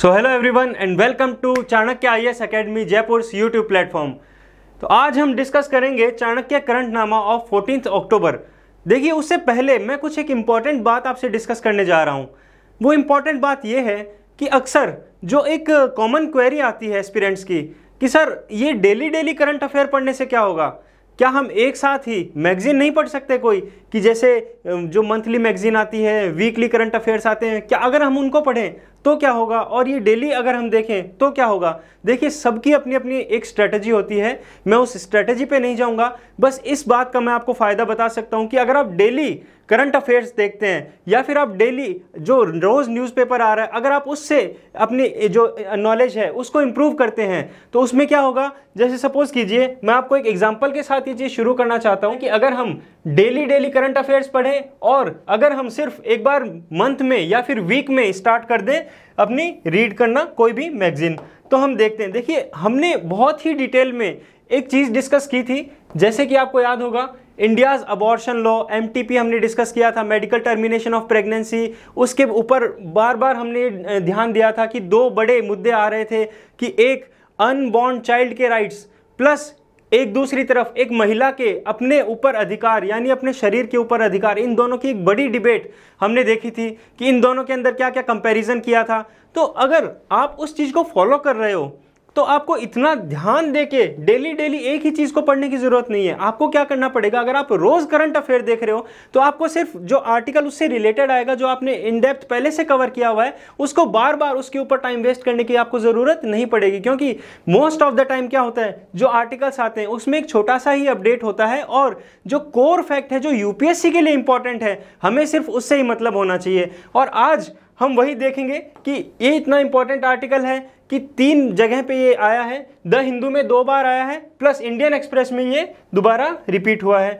so hello everyone and welcome to Chanakya I S academy Jaipur YouTube platform तो आज हम discuss करेंगे चाणक्य करंट नामा ऑफ फोर्टीन अक्टूबर देखिए उससे पहले मैं कुछ एक इम्पॉर्टेंट बात आपसे डिस्कस करने जा रहा हूँ वो इम्पॉर्टेंट बात यह है कि अक्सर जो एक कॉमन क्वेरी आती है एस्पिरेंट्स की कि सर ये डेली डेली करंट अफेयर पढ़ने से क्या होगा क्या हम एक साथ ही मैगजीन नहीं पढ़ सकते कोई कि जैसे जो मंथली मैगजीन आती है वीकली करंट अफेयर्स आते हैं क्या अगर हम उनको पढ़ें तो क्या होगा और ये डेली अगर हम देखें तो क्या होगा देखिए सबकी अपनी अपनी एक स्ट्रेटजी होती है मैं उस स्ट्रेटजी पे नहीं जाऊंगा बस इस बात का मैं आपको फ़ायदा बता सकता हूँ कि अगर आप डेली करंट अफेयर्स देखते हैं या फिर आप डेली जो रोज़ न्यूज़पेपर आ रहा है अगर आप उससे अपनी जो नॉलेज है उसको इम्प्रूव करते हैं तो उसमें क्या होगा जैसे सपोज़ कीजिए मैं आपको एक एग्जांपल के साथ ये चीज़ शुरू करना चाहता हूँ कि अगर हम डेली डेली करंट अफेयर्स पढ़ें और अगर हम सिर्फ एक बार मंथ में या फिर वीक में स्टार्ट कर दें अपनी रीड करना कोई भी मैगजीन तो हम देखते हैं देखिए हमने बहुत ही डिटेल में एक चीज़ डिस्कस की थी जैसे कि आपको याद होगा इंडियाज़ अबॉर्शन लॉ एम हमने डिस्कस किया था मेडिकल टर्मिनेशन ऑफ प्रेगनेंसी उसके ऊपर बार बार हमने ध्यान दिया था कि दो बड़े मुद्दे आ रहे थे कि एक अनबॉर्न चाइल्ड के राइट्स प्लस एक दूसरी तरफ एक महिला के अपने ऊपर अधिकार यानी अपने शरीर के ऊपर अधिकार इन दोनों की एक बड़ी डिबेट हमने देखी थी कि इन दोनों के अंदर क्या क्या कंपैरिजन किया था तो अगर आप उस चीज़ को फॉलो कर रहे हो तो आपको इतना ध्यान देके डेली डेली एक ही चीज़ को पढ़ने की ज़रूरत नहीं है आपको क्या करना पड़ेगा अगर आप रोज़ करंट अफेयर देख रहे हो तो आपको सिर्फ जो आर्टिकल उससे रिलेटेड आएगा जो आपने इन डेप्थ पहले से कवर किया हुआ है उसको बार बार उसके ऊपर टाइम वेस्ट करने की आपको ज़रूरत नहीं पड़ेगी क्योंकि मोस्ट ऑफ द टाइम क्या होता है जो आर्टिकल्स आते हैं उसमें एक छोटा सा ही अपडेट होता है और जो कोर फैक्ट है जो यूपीएससी के लिए इंपॉर्टेंट है हमें सिर्फ उससे ही मतलब होना चाहिए और आज हम वही देखेंगे कि ये इतना इंपॉर्टेंट आर्टिकल है कि तीन जगह पे ये आया है द हिंदू में दो बार आया है प्लस इंडियन एक्सप्रेस में ये दोबारा रिपीट हुआ है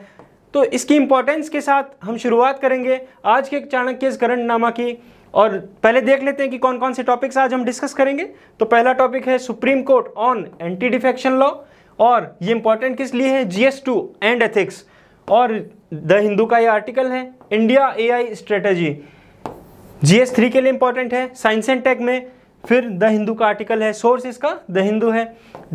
तो इसकी इंपॉर्टेंस के साथ हम शुरुआत करेंगे आज के चाणक्य करण नामा की और पहले देख लेते हैं कि कौन कौन से टॉपिक्स आज हम डिस्कस करेंगे तो पहला टॉपिक है Supreme Court on anti defection law और ये इंपॉर्टेंट किस लिए है जीएस टू एंड एथिक्स और द हिंदू का ये आर्टिकल है India AI strategy GS three के लिए इंपॉर्टेंट है साइंस एंड टेक में फिर द हिंदू का आर्टिकल है सोर्स इसका द हिंदू है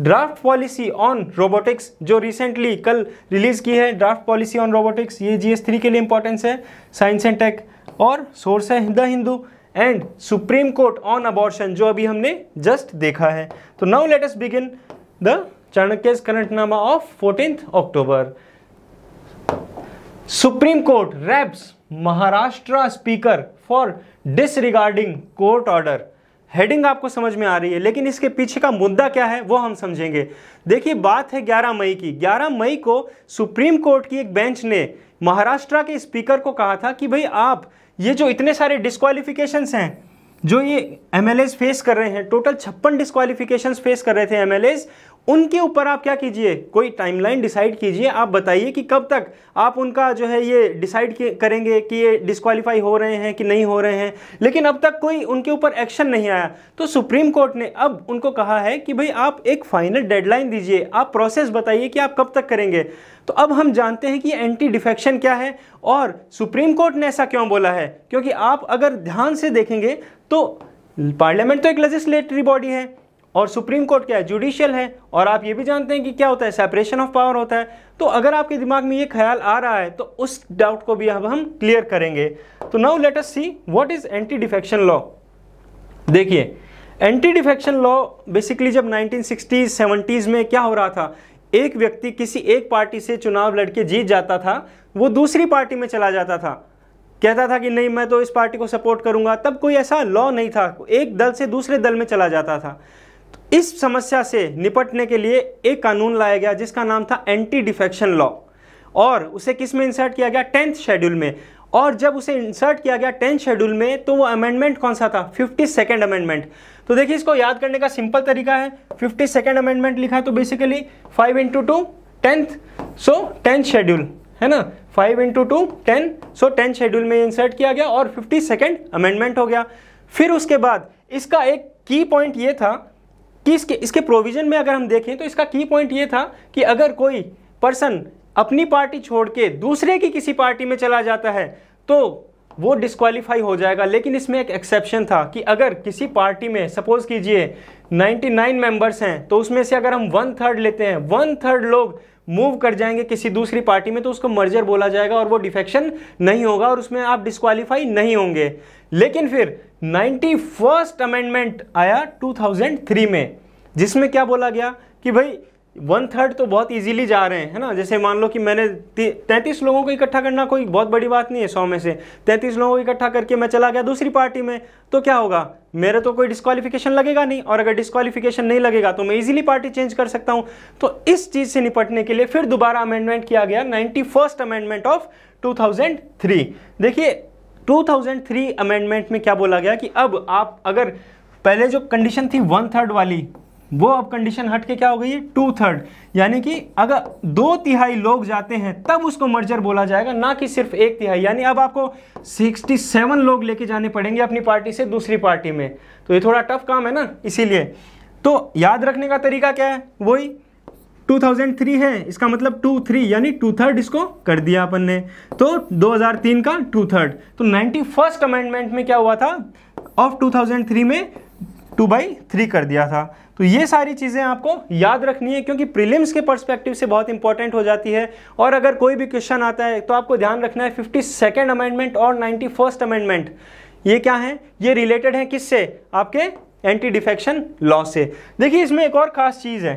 ड्राफ्ट पॉलिसी ऑन रोबोटिक्स जो रिसेंटली कल रिलीज की है ड्राफ्ट पॉलिसी ऑन रोबोटिक्स ये जी एस थ्री के लिए इंपॉर्टेंस है साइंस एंड टेक और सोर्स है the Hindu and Supreme Court on abortion जो अभी हमने जस्ट देखा है तो now let us begin the Chanakya's करंटनामा of fourteen October Supreme Court raps Maharashtra speaker for disregarding court order heading आपको समझ में आ रही है लेकिन इसके पीछे का मुद्दा क्या है वो हम समझेंगे देखिए बात है 11 मई की 11 मई को सुप्रीम कोर्ट की एक बेंच ने महाराष्ट्र के स्पीकर को कहा था कि भाई आप ये जो इतने सारे डिस्कालिफिकेशन हैं जो ये एम फेस कर रहे हैं टोटल छप्पन डिस्कालिफिकेशन फेस कर रहे थे एम उनके ऊपर आप क्या कीजिए कोई टाइमलाइन डिसाइड कीजिए आप बताइए कि कब तक आप उनका जो है ये डिसाइड करेंगे कि ये डिस्कालीफाई हो रहे हैं कि नहीं हो रहे हैं लेकिन अब तक कोई उनके ऊपर एक्शन नहीं आया तो सुप्रीम कोर्ट ने अब उनको कहा है कि भाई आप एक फाइनल डेडलाइन दीजिए आप प्रोसेस बताइए कि आप कब तक करेंगे तो अब हम जानते हैं कि एंटी डिफेक्शन क्या है और सुप्रीम कोर्ट ने ऐसा क्यों बोला है क्योंकि आप अगर ध्यान से देखेंगे तो पार्लियामेंट तो एक लेजिस्लेटरी बॉडी है और सुप्रीम कोर्ट क्या है जुडिशियल है और आप ये भी जानते हैं कि क्या होता है सेपरेशन ऑफ पावर होता है तो अगर आपके दिमाग में ये ख्याल आ रहा है तो उस डाउट को भी अब हम क्लियर करेंगे तो now let us see what is anti defection law देखिए एंटी डिफेक्शन लॉ बेसिकली जब नाइनटीन 70s में क्या हो रहा था एक व्यक्ति किसी एक पार्टी से चुनाव लड़के जीत जाता था वो दूसरी पार्टी में चला जाता था कहता था कि नहीं मैं तो इस पार्टी को सपोर्ट करूंगा तब कोई ऐसा लॉ नहीं था एक दल से दूसरे दल में चला जाता था इस समस्या से निपटने के लिए एक कानून लाया गया जिसका नाम था एंटी डिफेक्शन लॉ और उसे किस में इंसर्ट किया गया टेंथ शेड्यूल में और जब उसे इंसर्ट किया गया टेंथ शेड्यूल में तो वो अमेंडमेंट कौन सा था फिफ्टी सेकेंड अमेंडमेंट तो देखिए इसको याद करने का सिंपल तरीका है फिफ्टी सेकेंड अमेंडमेंट लिखा है तो basically five into two tenth so tenth schedule है ना five into two ten so tenth schedule में इंसर्ट किया गया और फिफ्टी सेकेंड अमेंडमेंट हो गया फिर उसके बाद इसका एक की पॉइंट ये था कि इसके इसके प्रोविज़न में अगर हम देखें तो इसका की पॉइंट ये था कि अगर कोई पर्सन अपनी पार्टी छोड़ के दूसरे की किसी पार्टी में चला जाता है तो वो डिस्कालीफाई हो जाएगा लेकिन इसमें एक एक्सेप्शन था कि अगर किसी पार्टी में सपोज कीजिए 99 मेंबर्स हैं तो उसमें से अगर हम वन थर्ड लेते हैं वन थर्ड लोग मूव कर जाएंगे किसी दूसरी पार्टी में तो उसको मर्जर बोला जाएगा और वो डिफेक्शन नहीं होगा और उसमें आप डिस्कालीफाई नहीं होंगे लेकिन फिर नाइन्टी फर्स्ट अमेंडमेंट आया 2003 में जिसमें क्या बोला गया कि भाई वन थर्ड तो बहुत इजीली जा रहे हैं है ना जैसे मान लो कि मैंने तैंतीस लोगों को इकट्ठा करना कोई बहुत बड़ी बात नहीं है सौ में से तैंतीस लोगों को इकट्ठा करके मैं चला गया दूसरी पार्टी में तो क्या होगा मेरे तो कोई डिस्कालिफिकेशन लगेगा नहीं और अगर डिस्कालिफिकेशन नहीं लगेगा तो मैं इजीली पार्टी चेंज कर सकता हूँ तो इस चीज़ से निपटने के लिए फिर दोबारा अमेंडमेंट किया गया ninety first amendment of two देखिए 2003 अमेंडमेंट में क्या बोला गया कि अब आप अगर पहले जो कंडीशन थी वन थर्ड वाली वो अब कंडीशन हट के क्या हो गई है टू थर्ड यानी कि अगर दो तिहाई लोग जाते हैं तब उसको मर्जर बोला जाएगा ना कि सिर्फ एक तिहाई यानी अब आपको 67 लोग लेके जाने पड़ेंगे अपनी पार्टी से दूसरी पार्टी में तो ये थोड़ा टफ काम है ना इसीलिए तो याद रखने का तरीका क्या है वही 2003 है इसका मतलब टू थ्री यानी टू थर्ड इसको कर दिया अपन ने तो 2003 का टू थर्ड तो नाइन्टी फर्स्ट अमेंडमेंट में क्या हुआ था ऑफ 2003 में टू बाई थ्री कर दिया था तो ये सारी चीज़ें आपको याद रखनी है क्योंकि प्रीलिम्स के पर्सपेक्टिव से बहुत इंपॉर्टेंट हो जाती है और अगर कोई भी क्वेश्चन आता है तो आपको ध्यान रखना है फिफ्टी सेकेंड अमेंडमेंट और नाइन्टी फर्स्ट अमेंडमेंट ये क्या है ये रिलेटेड है किससे आपके एंटी डिफेक्शन लॉ से देखिए इसमें एक और ख़ास चीज़ है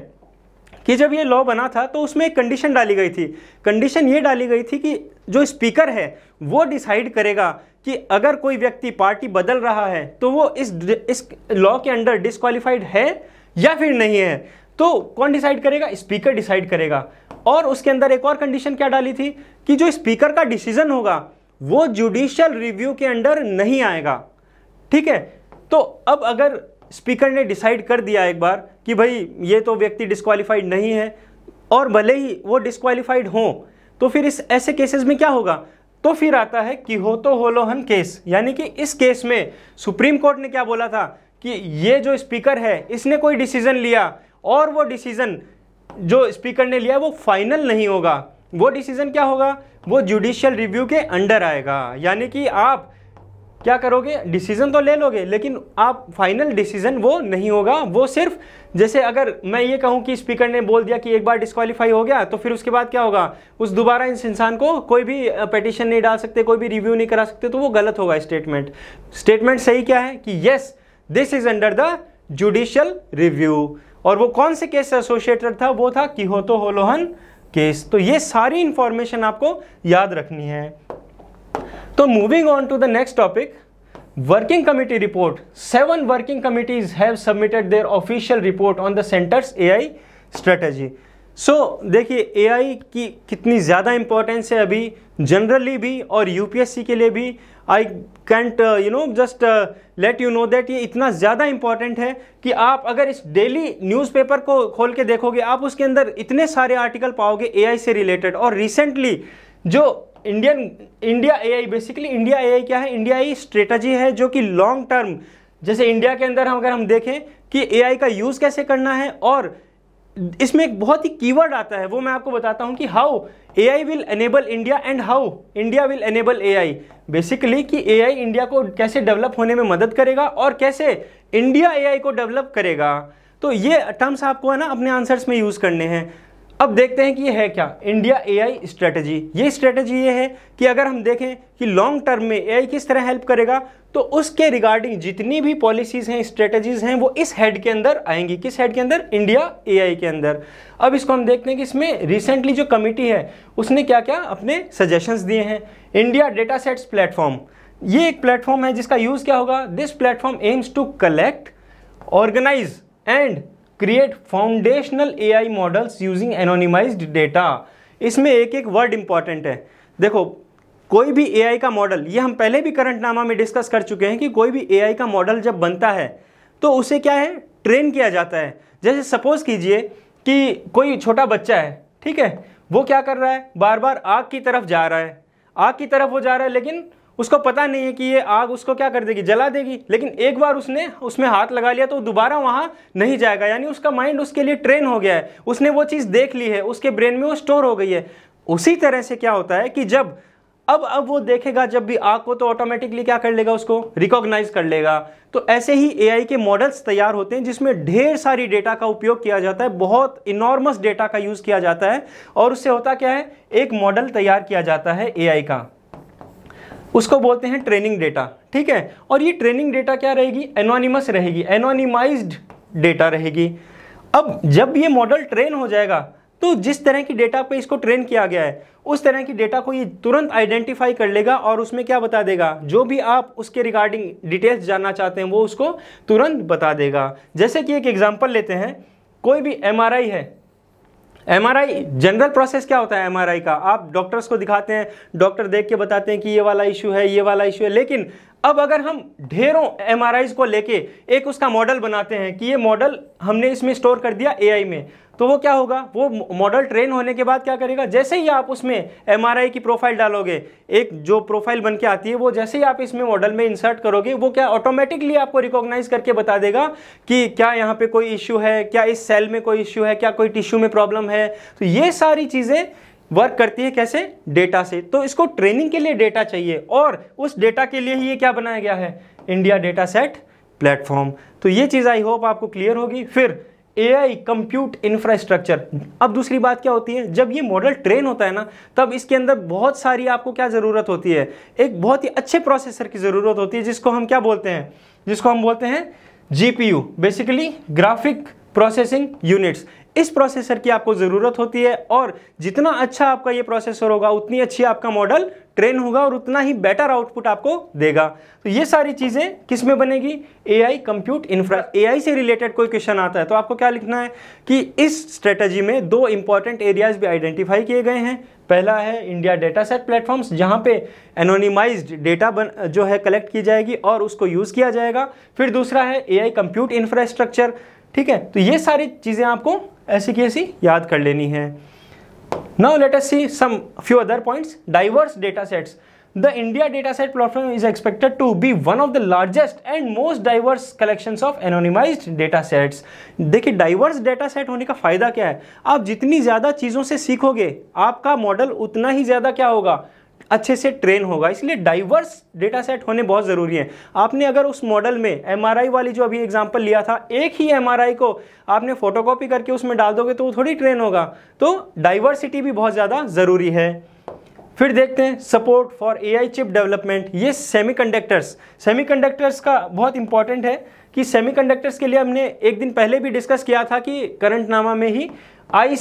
कि जब ये लॉ बना था तो उसमें एक कंडीशन डाली गई थी कंडीशन ये डाली गई थी कि जो स्पीकर है वो डिसाइड करेगा कि अगर कोई व्यक्ति पार्टी बदल रहा है तो वो इस इस लॉ के अंडर डिसक्वालीफाइड है या फिर नहीं है तो कौन डिसाइड करेगा स्पीकर डिसाइड करेगा और उसके अंदर एक और कंडीशन क्या डाली थी कि जो स्पीकर का डिसीजन होगा वो जुडिशियल रिव्यू के अंडर नहीं आएगा ठीक है तो अब अगर स्पीकर ने डिसाइड कर दिया एक बार कि भाई ये तो व्यक्ति डिस्कवालीफाइड नहीं है और भले ही वो डिस्कवालीफाइड हो तो फिर इस ऐसे केसेस में क्या होगा तो फिर आता है कि हो तो होलोहन केस यानी कि इस केस में सुप्रीम कोर्ट ने क्या बोला था कि ये जो स्पीकर है इसने कोई डिसीज़न लिया और वो डिसीज़न जो स्पीकर ने लिया वो फाइनल नहीं होगा वो डिसीज़न क्या होगा वो जुडिशियल रिव्यू के अंडर आएगा यानी कि आप क्या करोगे डिसीज़न तो ले लोगे लेकिन आप फाइनल डिसीज़न वो नहीं होगा वो सिर्फ जैसे अगर मैं ये कहूँ कि स्पीकर ने बोल दिया कि एक बार डिस्कालीफाई हो गया तो फिर उसके बाद क्या होगा उस दोबारा इस इंसान को कोई भी पटिशन नहीं डाल सकते कोई भी रिव्यू नहीं करा सकते तो वो गलत होगा स्टेटमेंट स्टेटमेंट सही क्या है कि yes this is under the judicial review और वो कौन से केस एसोसिएटेड था वो था कि तो होलोहन केस तो ये सारी इंफॉर्मेशन आपको याद रखनी है तो moving on to the next topic working committee report seven working committees have submitted their official report on the centre's AI I strategy so so, देखिए एआई की कितनी ज़्यादा इम्पोर्टेंस है अभी जनरली भी और यूपीएससी के लिए भी I can't you know just let you know that ये इतना ज़्यादा इम्पॉर्टेंट है कि आप अगर इस डेली न्यूज़पेपर को खोल के देखोगे आप उसके अंदर इतने सारे आर्टिकल पाओगे एआई से रिलेटेड और रिसेंटली जो Indian India AI basically India AI क्या है इंडिया आई स्ट्रेटजी है जो कि लॉन्ग टर्म जैसे इंडिया के अंदर हम अगर हम देखें कि एआई का यूज़ कैसे करना है और इसमें एक बहुत ही कीवर्ड आता है वो मैं आपको बताता हूँ कि how A I will enable India and how India will enable A I basically कि ए आई इंडिया को कैसे डेवलप होने में मदद करेगा और कैसे इंडिया ए आई को डेवलप करेगा तो ये टर्म्स आपको है ना अपने आंसर्स में यूज़ करने हैं अब देखते हैं कि यह है क्या इंडिया एआई स्ट्रेटजी ये स्ट्रेटजी ये है कि अगर हम देखें कि लॉन्ग टर्म में एआई किस तरह हेल्प करेगा तो उसके रिगार्डिंग जितनी भी पॉलिसीज हैं स्ट्रेटजीज हैं वो इस हेड के अंदर आएंगी किस हेड के अंदर इंडिया एआई के अंदर अब इसको हम देखते हैं कि इसमें रिसेंटली जो कमेटी है उसने क्या क्या अपने सजेशंस दिए हैं इंडिया डेटा सेट्स प्लेटफॉर्म ये एक प्लेटफॉर्म है जिसका यूज़ क्या होगा this platform aims to collect organise and create foundational A I models using anonymise data इसमें एक एक वर्ड इंपॉर्टेंट है देखो कोई भी ए आई का मॉडल ये हम पहले भी करंट नामा में डिस्कस कर चुके हैं कि कोई भी ए आई का मॉडल जब बनता है तो उसे क्या है ट्रेन किया जाता है जैसे सपोज़ कीजिए कि कोई छोटा बच्चा है ठीक है वो क्या कर रहा है बार बार आग की तरफ जा रहा है आग की तरफ वो जा रहा है लेकिन उसको पता नहीं है कि ये आग उसको क्या कर देगी जला देगी लेकिन एक बार उसने उसमें हाथ लगा लिया तो दोबारा वहाँ नहीं जाएगा यानी उसका माइंड उसके लिए ट्रेन हो गया है उसने वो चीज़ देख ली है उसके ब्रेन में वो स्टोर हो गई है उसी तरह से क्या होता है कि जब अब अब वो देखेगा जब भी आग को तो ऑटोमेटिकली क्या कर लेगा उसको रिकॉग्नाइज कर लेगा तो ऐसे ही एआई के मॉडल्स तैयार होते हैं जिसमें ढेर सारी डेटा का उपयोग किया जाता है बहुत इनॉर्मस डेटा का यूज़ किया जाता है और उससे होता क्या है एक मॉडल तैयार किया जाता है एआई का उसको बोलते हैं ट्रेनिंग डेटा ठीक है और ये ट्रेनिंग डेटा क्या रहेगी एनोनिमस रहेगी एनोनिमाइज्ड डेटा रहेगी अब जब ये मॉडल ट्रेन हो जाएगा तो जिस तरह की डेटा पे इसको ट्रेन किया गया है उस तरह की डेटा को ये तुरंत आइडेंटिफाई कर लेगा और उसमें क्या बता देगा जो भी आप उसके रिगार्डिंग डिटेल्स जानना चाहते हैं वो उसको तुरंत बता देगा जैसे कि एक एग्जाम्पल लेते हैं कोई भी एम है आई जनरल प्रोसेस क्या होता है आई का आप डॉक्टर्स को दिखाते हैं डॉक्टर देख के बताते हैं कि ये वाला इशू है ये वाला इशू है लेकिन अब अगर हम ढेरों एम को लेके एक उसका मॉडल बनाते हैं कि ये मॉडल हमने इसमें स्टोर कर दिया आई में तो वो क्या होगा वो मॉडल ट्रेन होने के बाद क्या करेगा जैसे ही आप उसमें एम की प्रोफाइल डालोगे एक जो प्रोफाइल बन के आती है वो जैसे ही आप इसमें मॉडल में इंसर्ट करोगे वो क्या ऑटोमेटिकली आपको रिकॉग्नाइज करके बता देगा कि क्या यहाँ पे कोई इश्यू है क्या इस सेल में कोई इश्यू है क्या कोई टिश्यू में प्रॉब्लम है तो ये सारी चीज़ें वर्क करती है कैसे डेटा से तो इसको ट्रेनिंग के लिए डेटा चाहिए और उस डेटा के लिए ही ये क्या बनाया गया है इंडिया डेटा सेट प्लेटफॉर्म तो ये चीज़ आई होप आपको क्लियर होगी फिर एआई कंप्यूट इंफ्रास्ट्रक्चर अब दूसरी बात क्या होती है जब ये मॉडल ट्रेन होता है ना तब इसके अंदर बहुत सारी आपको क्या ज़रूरत होती है एक बहुत ही अच्छे प्रोसेसर की ज़रूरत होती है जिसको हम क्या बोलते हैं जिसको हम बोलते हैं GPU basically graphic processing units इस प्रोसेसर की आपको ज़रूरत होती है और जितना अच्छा आपका ये प्रोसेसर होगा उतनी अच्छी आपका मॉडल ट्रेन होगा और उतना ही बेटर आउटपुट आपको देगा तो ये सारी चीज़ें किस में बनेगी ए आई कंप्यूट इंफ्रा ए आई से रिलेटेड कोई क्वेश्चन आता है तो आपको क्या लिखना है कि इस स्ट्रेटजी में दो इंपॉर्टेंट एरियाज भी आइडेंटिफाई किए गए हैं पहला है इंडिया डेटा सेट प्लेटफॉर्म्स जहां पे एनोनिमाइज डेटा बन जो है कलेक्ट की जाएगी और उसको यूज़ किया जाएगा फिर दूसरा है ए आई कंप्यूट इंफ्रास्ट्रक्चर ठीक है तो ये सारी चीज़ें आपको ऐसी की ऐसी याद कर लेनी है now let us see some few other points diverse data sets the India data set platform is expected to be one of the largest and most diverse collection of anonymise data sets देखिए diverse data set होने का फायदा क्या है आप जितनी ज्यादा चीजों से सीखोगे आपका मॉडल उतना ही ज्यादा क्या होगा अच्छे से ट्रेन होगा इसलिए डाइवर्स डेटा सेट होने बहुत ज़रूरी है आपने अगर उस मॉडल में एमआरआई वाली जो अभी एग्जांपल लिया था एक ही एमआरआई को आपने फोटोकॉपी करके उसमें डाल दोगे तो वो थोड़ी ट्रेन होगा तो डाइवर्सिटी भी बहुत ज़्यादा ज़रूरी है फिर देखते हैं support for a chip development ये सेमी कंडक्टर्स का बहुत इंपॉर्टेंट है कि कंडक्टर्स के लिए हमने एक दिन पहले भी डिस्कस किया था कि करंट नामा में ही आई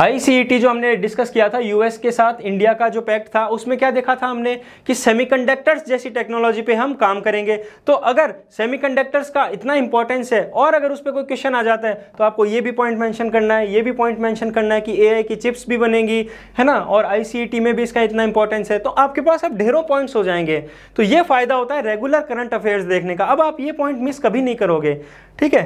आईसीईटी e जो हमने डिस्कस किया था यूएस के साथ इंडिया का जो पैक्ट था उसमें क्या देखा था हमने कि सेमीकंडक्टर्स जैसी टेक्नोलॉजी पे हम काम करेंगे तो अगर सेमीकंडक्टर्स का इतना इंपॉर्टेंस है और अगर उस पर कोई क्वेश्चन आ जाता है तो आपको ये भी पॉइंट मैंशन करना है ये भी पॉइंट मैंशन करना है कि ए की चिप्स भी बनेगी है ना और आई e में भी इसका इतना इंपॉर्टेंस है तो आपके पास अब ढेरों पॉइंट्स हो जाएंगे तो ये फायदा होता है रेगुलर करंट अफेयर्स देखने का अब आप ये पॉइंट मिस कभी नहीं करोगे ठीक है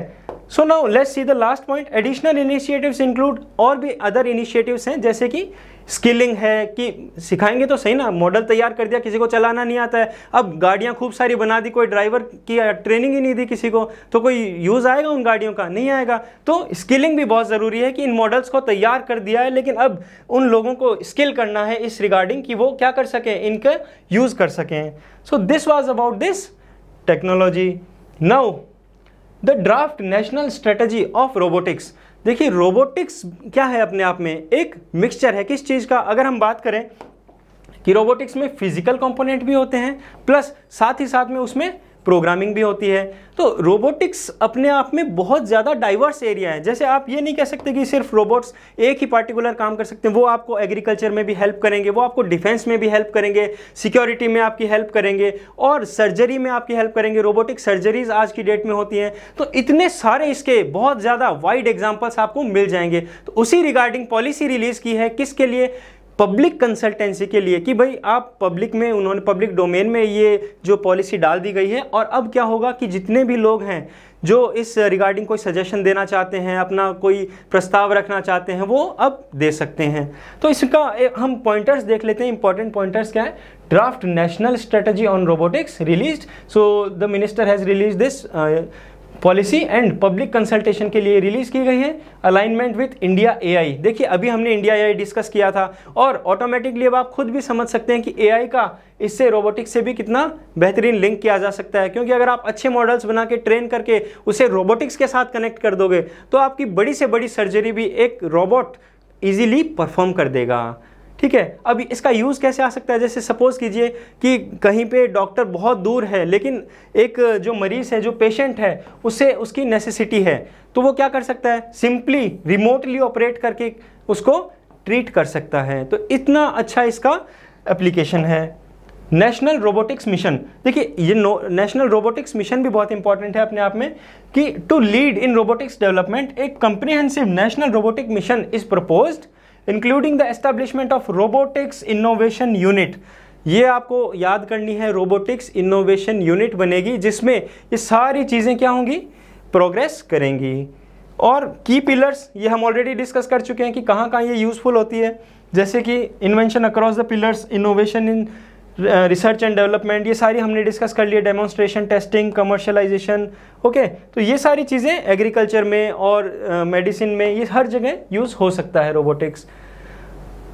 so now let's see the last point additional initiatives include और भी अदर इनिशिएटिव्स हैं जैसे कि स्किलिंग है कि सिखाएंगे तो सही ना मॉडल तैयार कर दिया किसी को चलाना नहीं आता है अब गाड़ियाँ खूब सारी बना दी कोई ड्राइवर की ट्रेनिंग ही नहीं दी किसी को तो कोई यूज़ आएगा उन गाड़ियों का नहीं आएगा तो स्किलिंग भी बहुत ज़रूरी है कि इन मॉडल्स को तैयार कर दिया है लेकिन अब उन लोगों को स्किल करना है इस रिगार्डिंग कि वो क्या कर सकें इनका यूज़ कर सकें so this was about this technology now the draft national strategy of robotics देखिए रोबोटिक्स क्या है अपने आप में एक मिक्सचर है किस चीज़ का अगर हम बात करें कि रोबोटिक्स में फिजिकल कंपोनेंट भी होते हैं प्लस साथ ही साथ में उसमें प्रोग्रामिंग भी होती है तो रोबोटिक्स अपने आप में बहुत ज़्यादा डाइवर्स एरिया है जैसे आप ये नहीं कह सकते कि सिर्फ रोबोट्स एक ही पार्टिकुलर काम कर सकते हैं वो आपको एग्रीकल्चर में भी हेल्प करेंगे वो आपको डिफेंस में भी हेल्प करेंगे सिक्योरिटी में आपकी हेल्प करेंगे और सर्जरी में आपकी हेल्प करेंगे रोबोटिक सर्जरीज आज की डेट में होती हैं तो इतने सारे इसके बहुत ज़्यादा वाइड एग्जाम्पल्स आपको मिल जाएंगे तो उसी रिगार्डिंग पॉलिसी रिलीज़ की है किसके लिए पब्लिक कंसल्टेंसी के लिए कि भाई आप पब्लिक में उन्होंने पब्लिक डोमेन में ये जो पॉलिसी डाल दी गई है और अब क्या होगा कि जितने भी लोग हैं जो इस रिगार्डिंग कोई सजेशन देना चाहते हैं अपना कोई प्रस्ताव रखना चाहते हैं वो अब दे सकते हैं तो इसका हम पॉइंटर्स देख लेते हैं इंपॉर्टेंट पॉइंटर्स क्या है draft national strategy on robotics release so the minister has release this policy and public consultation के लिए रिलीज की गई है अलाइनमेंट विथ इंडिया एआई देखिए अभी हमने इंडिया एआई डिस्कस किया था और ऑटोमेटिकली अब आप खुद भी समझ सकते हैं कि एआई का इससे रोबोटिक्स से भी कितना बेहतरीन लिंक किया जा सकता है क्योंकि अगर आप अच्छे मॉडल्स बना के ट्रेन करके उसे रोबोटिक्स के साथ कनेक्ट कर दोगे तो आपकी बड़ी से बड़ी सर्जरी भी एक रोबोट ईजिली परफॉर्म कर देगा ठीक है अब इसका यूज़ कैसे आ सकता है जैसे सपोज़ कीजिए कि कहीं पे डॉक्टर बहुत दूर है लेकिन एक जो मरीज़ है जो पेशेंट है उससे उसकी नेसेसिटी है तो वो क्या कर सकता है सिंपली रिमोटली ऑपरेट करके उसको ट्रीट कर सकता है तो इतना अच्छा इसका एप्लीकेशन है नेशनल रोबोटिक्स मिशन देखिए ये नेशनल रोबोटिक्स मिशन भी बहुत इंपॉर्टेंट है अपने आप में कि to lead in robotics development एक comprehensive national robotic mission is proposed including the establishment of robotics innovation unit ये आपको याद करनी है रोबोटिक्स इनोवेशन यूनिट बनेगी जिसमें ये सारी चीज़ें क्या होंगी प्रोग्रेस करेंगी और की पिलर्स ये हम ऑलरेडी डिस्कस कर चुके हैं कि कहाँ कहाँ ये यूज़फुल होती है जैसे कि invention across the pillars innovation in research and development ये सारी हमने डिस्कस कर लिया डेमोन्स्ट्रेशन टेस्टिंग कमर्शलाइजेशन ओके तो ये सारी चीज़ें एग्रीकल्चर में और मेडिसिन uh, में ये हर जगह यूज़ हो सकता है रोबोटिक्स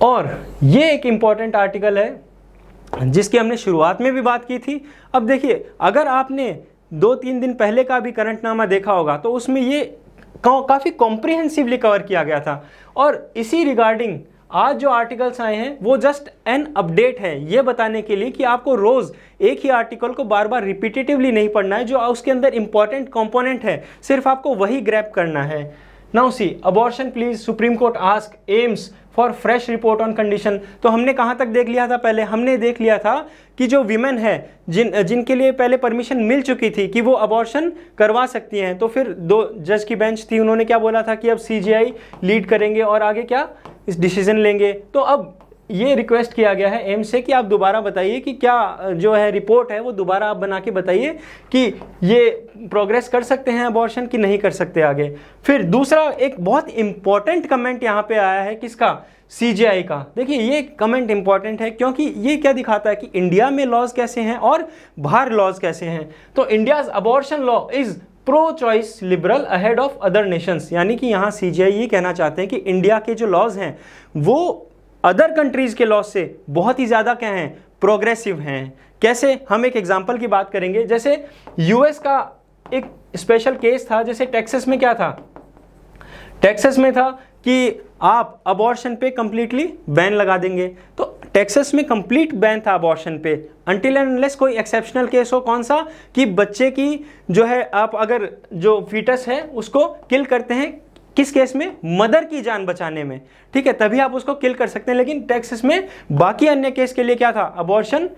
और ये एक इम्पॉर्टेंट आर्टिकल है जिसकी हमने शुरुआत में भी बात की थी अब देखिए अगर आपने दो तीन दिन पहले का भी करंट नामा देखा होगा तो उसमें ये काफ़ी कॉम्प्रिहेंसिवली कवर किया गया था और इसी रिगार्डिंग आज जो आर्टिकल्स आए हैं वो जस्ट एन अपडेट है ये बताने के लिए कि आपको रोज़ एक ही आर्टिकल को बार बार रिपीटेटिवली नहीं पढ़ना है जो उसके अंदर इंपॉर्टेंट कॉम्पोनेंट है सिर्फ आपको वही ग्रैप करना है now see abortion plea Supreme Court asks AIIMS for fresh report on condition तो हमने कहाँ तक देख लिया था पहले हमने देख लिया था कि जो वीमेन है जिन जिनके लिए पहले परमिशन मिल चुकी थी कि वो अबॉर्शन करवा सकती हैं तो फिर दो जज की बेंच थी उन्होंने क्या बोला था कि अब सी लीड करेंगे और आगे क्या इस डिसीजन लेंगे तो अब ये रिक्वेस्ट किया गया है एम्स से कि आप दोबारा बताइए कि क्या जो है रिपोर्ट है वो दोबारा आप बना के बताइए कि ये प्रोग्रेस कर सकते हैं अबॉर्शन कि नहीं कर सकते आगे फिर दूसरा एक बहुत इम्पॉर्टेंट कमेंट यहाँ पे आया है किसका सी का देखिए ये कमेंट इंपॉर्टेंट है क्योंकि ये क्या दिखाता है कि इंडिया में लॉज कैसे हैं और बाहर लॉज कैसे हैं तो India's abortion law is pro choice liberal ahead of other nations यानी कि यहाँ सी ये कहना चाहते हैं कि इंडिया के जो लॉज हैं वो अदर कंट्रीज़ के लॉज से बहुत ही ज़्यादा क्या हैं प्रोग्रेसिव हैं कैसे हम एक एग्जाम्पल की बात करेंगे जैसे यूएस का एक स्पेशल केस था जैसे टेक्सस में क्या था टेक्सस में था कि आप अबॉर्शन पे कंप्लीटली बैन लगा देंगे तो टेक्सस में कंप्लीट बैन था अबॉर्शन पे अंटिल एंड अनलेस कोई एक्सेप्शनल केस हो कौन सा कि बच्चे की जो है आप अगर जो फीटस है उसको किल करते हैं किस केस में मदर की जान बचाने में ठीक है तभी आप उसको किल कर सकते हैं लेकिन टेक्सस में बाकी अन्य केस के लिए क्या था अबॉर्शन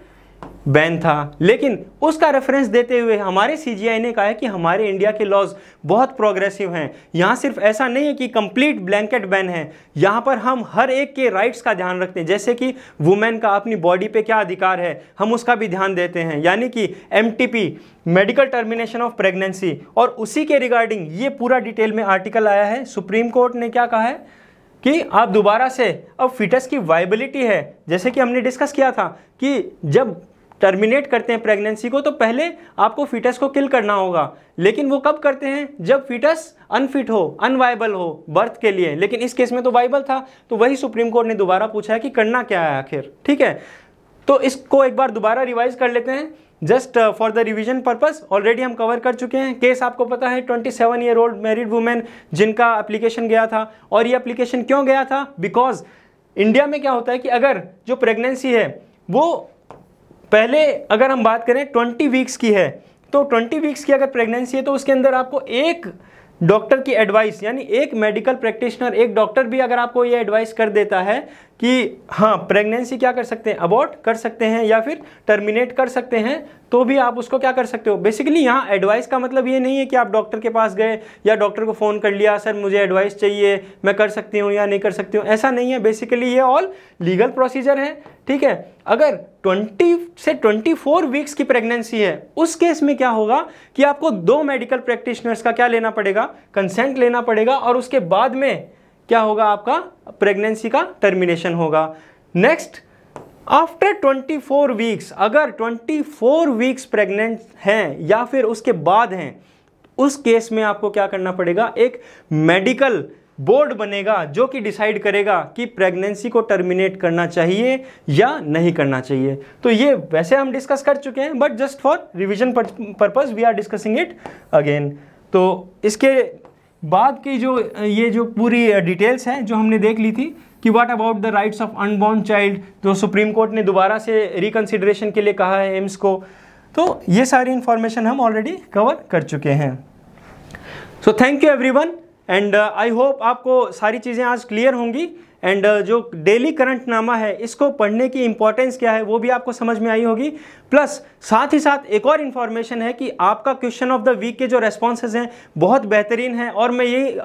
बैन था लेकिन उसका रेफरेंस देते हुए हमारे सीजीआई ने कहा है कि हमारे इंडिया के लॉज बहुत प्रोग्रेसिव हैं यहाँ सिर्फ ऐसा नहीं है कि कंप्लीट ब्लैंकेट बैन है यहाँ पर हम हर एक के राइट्स का ध्यान रखते हैं जैसे कि वुमेन का अपनी बॉडी पे क्या अधिकार है हम उसका भी ध्यान देते हैं यानी कि M medical termination of pregnancy और उसी के रिगार्डिंग ये पूरा डिटेल में आर्टिकल आया है सुप्रीम कोर्ट ने क्या कहा है कि आप दोबारा से अब फिटस की वाइबिलिटी है जैसे कि हमने डिस्कस किया था कि जब टर्मिनेट करते हैं प्रेगनेंसी को तो पहले आपको फीटस को किल करना होगा लेकिन वो कब करते हैं जब फीटस अनफिट हो अनवाइबल हो बर्थ के लिए लेकिन इस केस में तो वाइबल था तो वही सुप्रीम कोर्ट ने दोबारा पूछा है कि करना क्या है आखिर ठीक है तो इसको एक बार दोबारा रिवाइज कर लेते हैं just for the revision purpose already हम कवर कर चुके हैं केस आपको पता है 27 ईयर ओल्ड मैरिड वुमेन जिनका अप्लीकेशन गया था और ये अप्लीकेशन क्यों गया था बिकॉज इंडिया में क्या होता है कि अगर जो प्रेगनेंसी है वो पहले अगर हम बात करें ट्वेंटी वीक्स की है तो ट्वेंटी वीक्स की अगर प्रेगनेंसी है तो उसके अंदर आपको एक डॉक्टर की एडवाइस यानी एक मेडिकल प्रैक्टिशनर एक डॉक्टर भी अगर आपको ये एडवाइस कर देता है कि हाँ प्रेगनेंसी क्या कर सकते हैं अबॉर्ट कर सकते हैं या फिर टर्मिनेट कर सकते हैं तो भी आप उसको क्या कर सकते हो बेसिकली यहाँ एडवाइस का मतलब ये नहीं है कि आप डॉक्टर के पास गए या डॉक्टर को फ़ोन कर लिया सर मुझे एडवाइस चाहिए मैं कर सकती हूँ या नहीं कर सकती हूँ ऐसा नहीं है बेसिकली ये ऑल लीगल प्रोसीजर है ठीक है अगर 20 से 24 वीक्स की प्रेगनेंसी है उस केस में क्या होगा कि आपको दो मेडिकल प्रैक्टिशनर्स का क्या लेना पड़ेगा कंसेंट लेना पड़ेगा और उसके बाद में क्या होगा आपका प्रेगनेंसी का टर्मिनेशन होगा नेक्स्ट आफ्टर 24 वीक्स अगर 24 वीक्स प्रेग्नेंट हैं या फिर उसके बाद हैं उस केस में आपको क्या करना पड़ेगा एक मेडिकल बोर्ड बनेगा जो कि डिसाइड करेगा कि प्रेगनेंसी को टर्मिनेट करना चाहिए या नहीं करना चाहिए तो ये वैसे हम डिस्कस कर चुके हैं but just for revision purpose we are discussing it again तो इसके बाद की जो ये जो पूरी डिटेल्स हैं जो हमने देख ली थी कि what about the rights of unborn child जो सुप्रीम कोर्ट ने दोबारा से रिकन्सिडरेशन के लिए कहा है एम्स को तो ये सारी इन्फॉर्मेशन हम ऑलरेडी कवर कर चुके हैं so thank you every and I hope आपको सारी चीज़ें आज क्लियर होंगी एंड uh, जो डेली करंट नामा है इसको पढ़ने की इंपॉर्टेंस क्या है वो भी आपको समझ में आई होगी प्लस साथ ही साथ एक और इन्फॉर्मेशन है कि आपका क्वेश्चन ऑफ द वीक के जो रेस्पॉन्सेज हैं बहुत बेहतरीन हैं और मैं यही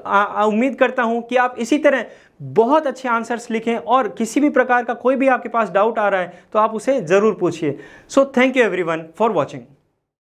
उम्मीद करता हूँ कि आप इसी तरह बहुत अच्छे आंसर्स लिखें और किसी भी प्रकार का कोई भी आपके पास डाउट आ रहा है तो आप उसे ज़रूर पूछिए so thank you every for watching